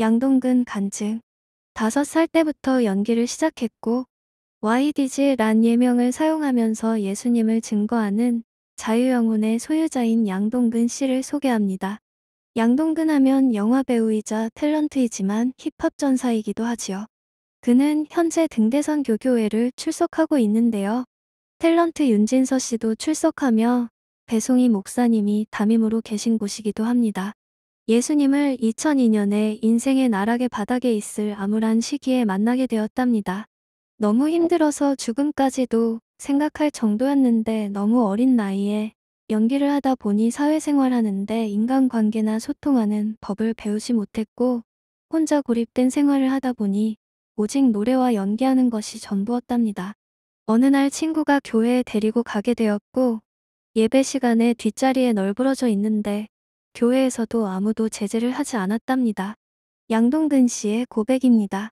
양동근 간증. 다섯 살 때부터 연기를 시작했고 YDG 란 예명을 사용하면서 예수님을 증거하는 자유영혼의 소유자인 양동근 씨를 소개합니다. 양동근 하면 영화배우이자 탤런트이지만 힙합전사이기도 하지요. 그는 현재 등대선 교교회를 출석하고 있는데요. 탤런트 윤진서 씨도 출석하며 배송이 목사님이 담임으로 계신 곳이기도 합니다. 예수님을 2002년에 인생의 나락의 바닥에 있을 암울한 시기에 만나게 되었답니다. 너무 힘들어서 죽음까지도 생각할 정도였는데 너무 어린 나이에 연기를 하다 보니 사회생활하는데 인간관계나 소통하는 법을 배우지 못했고 혼자 고립된 생활을 하다 보니 오직 노래와 연기하는 것이 전부였답니다. 어느 날 친구가 교회에 데리고 가게 되었고 예배 시간에 뒷자리에 널브러져 있는데 교회에서도 아무도 제재를 하지 않았답니다. 양동근 씨의 고백입니다.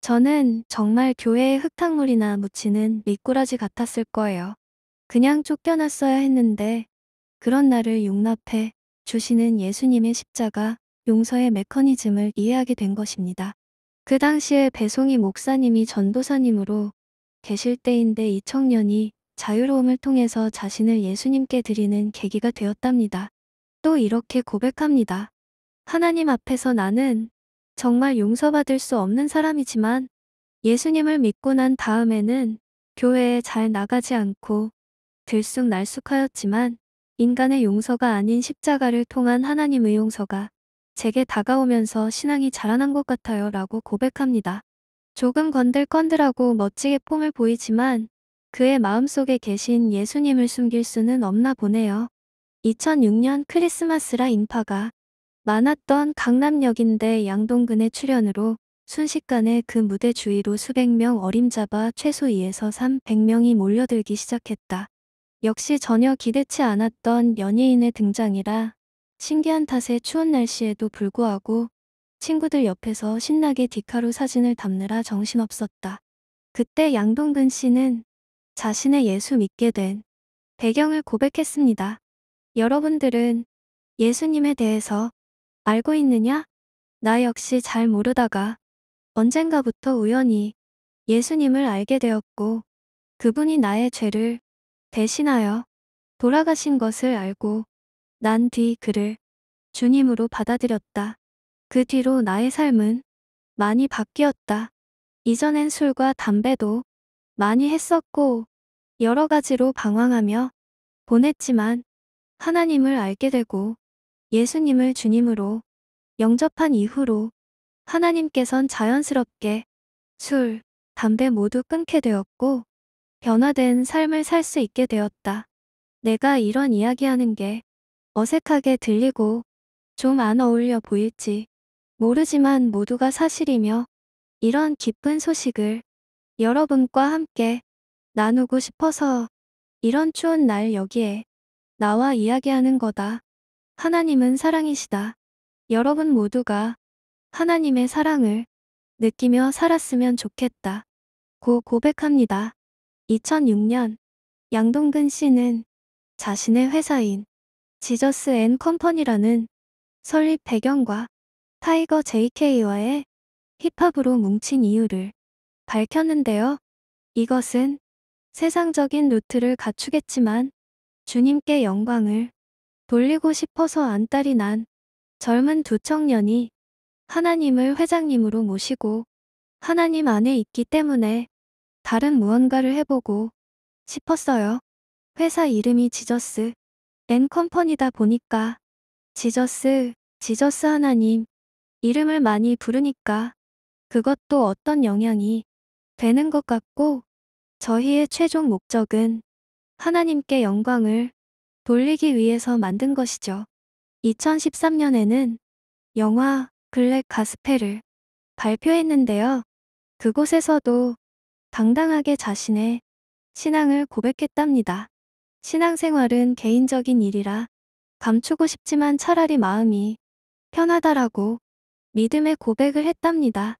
저는 정말 교회의 흙탕물이나 묻히는 미꾸라지 같았을 거예요. 그냥 쫓겨났어야 했는데 그런 나를 용납해 주시는 예수님의 십자가 용서의 메커니즘을 이해하게 된 것입니다. 그 당시에 배송이 목사님이 전도사님으로 계실 때인데 이 청년이 자유로움을 통해서 자신을 예수님께 드리는 계기가 되었답니다. 또 이렇게 고백합니다. 하나님 앞에서 나는 정말 용서받을 수 없는 사람이지만 예수님을 믿고 난 다음에는 교회에 잘 나가지 않고 들쑥날쑥하였지만 인간의 용서가 아닌 십자가를 통한 하나님의 용서가 제게 다가오면서 신앙이 자라난 것 같아요 라고 고백합니다. 조금 건들건들하고 멋지게 폼을 보이지만 그의 마음속에 계신 예수님을 숨길 수는 없나 보네요. 2006년 크리스마스라 인파가 많았던 강남역인데 양동근의 출연으로 순식간에 그 무대 주위로 수백 명 어림잡아 최소 2에서 3 0 0명이 몰려들기 시작했다. 역시 전혀 기대치 않았던 연예인의 등장이라 신기한 탓에 추운 날씨에도 불구하고 친구들 옆에서 신나게 디카로 사진을 담느라 정신없었다. 그때 양동근 씨는 자신의 예수 믿게 된 배경을 고백했습니다. 여러분들은 예수님에 대해서 알고 있느냐? 나 역시 잘 모르다가 언젠가부터 우연히 예수님을 알게 되었고 그분이 나의 죄를 대신하여 돌아가신 것을 알고 난 뒤 그를 주님으로 받아들였다. 그 뒤로 나의 삶은 많이 바뀌었다. 이전엔 술과 담배도 많이 했었고 여러 가지로 방황하며 보냈지만 하나님을 알게 되고 예수님을 주님으로 영접한 이후로 하나님께선 자연스럽게 술, 담배 모두 끊게 되었고 변화된 삶을 살 수 있게 되었다. 내가 이런 이야기하는 게 어색하게 들리고 좀 안 어울려 보일지 모르지만 모두가 사실이며 이런 기쁜 소식을 여러분과 함께 나누고 싶어서 이런 추운 날 여기에 나와 이야기하는 거다. 하나님은 사랑이시다. 여러분 모두가 하나님의 사랑을 느끼며 살았으면 좋겠다. 고 고백합니다. 2006년 양동근 씨는 자신의 회사인 지저스 앤 컴퍼니라는 설립 배경과 타이거 JK와의 힙합으로 뭉친 이유를 밝혔는데요. 이것은 세상적인 루트를 갖추겠지만 주님께 영광을 돌리고 싶어서 안달이난 젊은 두 청년이 하나님을 회장님으로 모시고 하나님 안에 있기 때문에 다른 무언가를 해보고 싶었어요. 회사 이름이 지저스 앤 컴퍼니다 보니까 지저스, 지저스 하나님 이름을 많이 부르니까 그것도 어떤 영향이 되는 것 같고 저희의 최종 목적은 하나님께 영광을 돌리기 위해서 만든 것이죠. 2013년에는 영화 블랙 가스펠을 발표했는데요. 그곳에서도 당당하게 자신의 신앙을 고백했답니다. 신앙생활은 개인적인 일이라 감추고 싶지만 차라리 마음이 편하다라고 믿음의 고백을 했답니다.